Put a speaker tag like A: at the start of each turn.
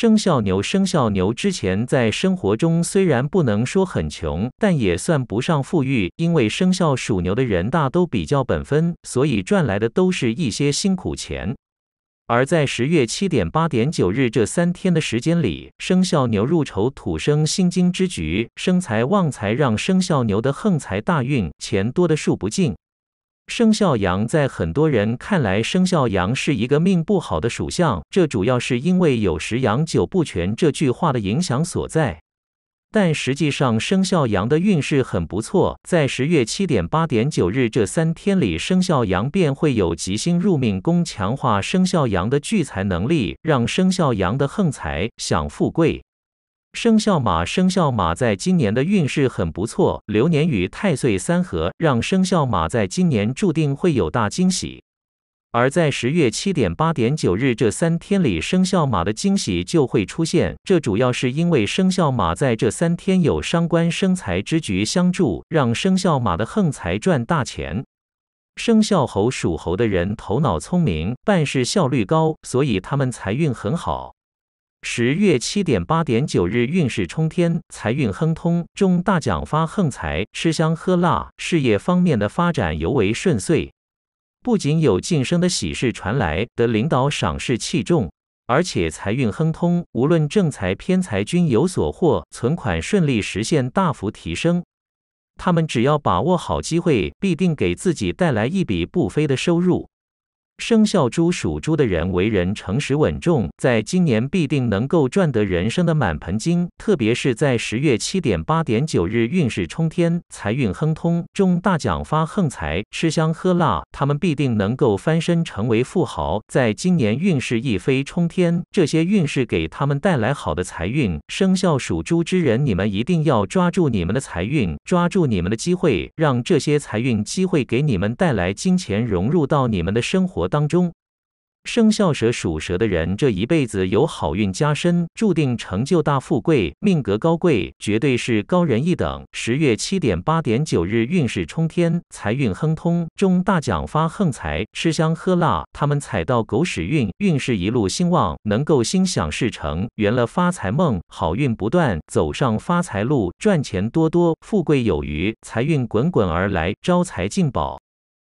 A: 生肖牛，生肖牛之前在生活中虽然不能说很穷，但也算不上富裕，因为生肖属牛的人大都比较本分，所以赚来的都是一些辛苦钱。而在十月七点、八点、九日这三天的时间里，生肖牛入丑土生心金之局，生财旺财，让生肖牛的横财大运，钱多的数不尽。生肖羊在很多人看来，生肖羊是一个命不好的属相，这主要是因为有“时羊九不全”这句话的影响所在。但实际上，生肖羊的运势很不错。在十月七点、八点、九日这三天里，生肖羊便会有吉星入命宫，强化生肖羊的聚财能力，让生肖羊的横财享富贵。生肖马，生肖马在今年的运势很不错，流年与太岁三合，让生肖马在今年注定会有大惊喜。而在十月七点、八点、九日这三天里，生肖马的惊喜就会出现。这主要是因为生肖马在这三天有伤官生财之局相助，让生肖马的横财赚大钱。生肖猴属猴的人头脑聪明，办事效率高，所以他们财运很好。十月七点八点九日运势冲天，财运亨通，中大奖发横财，吃香喝辣，事业方面的发展尤为顺遂。不仅有晋升的喜事传来，得领导赏识器重，而且财运亨通，无论正财偏财均有所获，存款顺利实现大幅提升。他们只要把握好机会，必定给自己带来一笔不菲的收入。生肖猪属猪的人为人诚实稳重，在今年必定能够赚得人生的满盆金。特别是在十月七点、八点、九日，运势冲天，财运亨通，中大奖发横财，吃香喝辣，他们必定能够翻身成为富豪。在今年运势一飞冲天，这些运势给他们带来好的财运。生肖属猪之人，你们一定要抓住你们的财运，抓住你们的机会，让这些财运机会给你们带来金钱，融入到你们的生活。当中，生肖蛇属蛇的人这一辈子有好运加身，注定成就大富贵，命格高贵，绝对是高人一等。十月七点、八点、九日运势冲天，财运亨通，中大奖发横财，吃香喝辣。他们踩到狗屎运，运势一路兴旺，能够心想事成，圆了发财梦，好运不断，走上发财路，赚钱多多，富贵有余，财运滚滚而来，招财进宝。